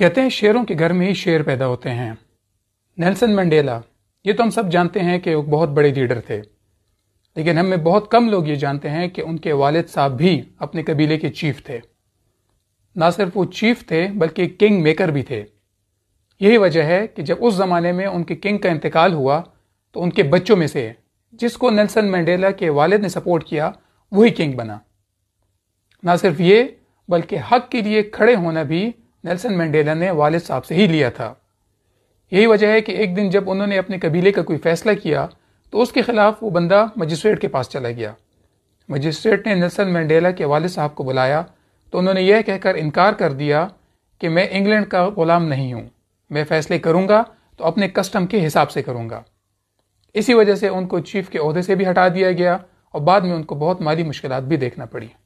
कहते हैं शेरों के घर में ही शेर पैदा होते हैं नेल्सन मंडेला ये तो हम सब जानते हैं कि वो बहुत बड़े लीडर थे लेकिन हमें बहुत कम लोग ये जानते हैं कि उनके वालिद साहब भी अपने कबीले के चीफ थे ना सिर्फ वो चीफ थे बल्कि किंग मेकर भी थे यही वजह है कि जब उस ज़माने में उनके किंग का इंतकाल हुआ तो उनके बच्चों में से जिसको नेल्सन मंडेला के वालिद ने सपोर्ट किया वही किंग बना ना सिर्फ ये बल्कि हक के लिए खड़े होना भी नेल्सन मंडेला ने वालिद साहब से ही लिया था यही वजह है कि एक दिन जब उन्होंने अपने कबीले का कोई फैसला किया तो उसके खिलाफ वो बंदा मजिस्ट्रेट के पास चला गया मजिस्ट्रेट ने नेल्सन मंडेला के वालिद साहब को बुलाया तो उन्होंने यह कहकर इनकार कर दिया कि मैं इंग्लैंड का गुलाम नहीं हूं मैं फैसले करूंगा तो अपने कस्टम के हिसाब से करूंगा इसी वजह से उनको चीफ के अहदे से भी हटा दिया गया और बाद में उनको बहुत माली मुश्किल भी देखना पड़ी